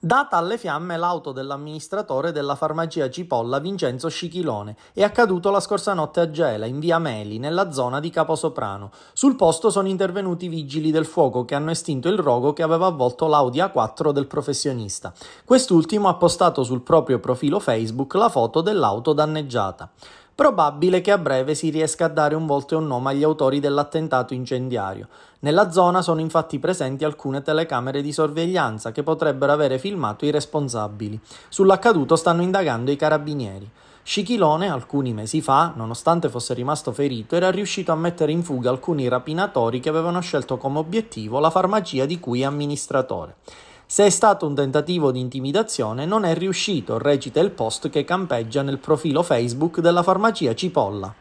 Data alle fiamme l'auto dell'amministratore della farmacia Cipolla Vincenzo Scichilone. È accaduto la scorsa notte a Gela, in via Meli, nella zona di Caposoprano. Sul posto sono intervenuti i vigili del fuoco che hanno estinto il rogo che aveva avvolto l'Audi A4 del professionista. Quest'ultimo ha postato sul proprio profilo Facebook la foto dell'auto danneggiata probabile che a breve si riesca a dare un volto e un nome agli autori dell'attentato incendiario. Nella zona sono infatti presenti alcune telecamere di sorveglianza che potrebbero avere filmato i responsabili. Sull'accaduto stanno indagando i carabinieri. Scichilone, alcuni mesi fa, nonostante fosse rimasto ferito, era riuscito a mettere in fuga alcuni rapinatori che avevano scelto come obiettivo la farmacia di cui è amministratore. Se è stato un tentativo di intimidazione, non è riuscito, recita il post che campeggia nel profilo Facebook della farmacia Cipolla.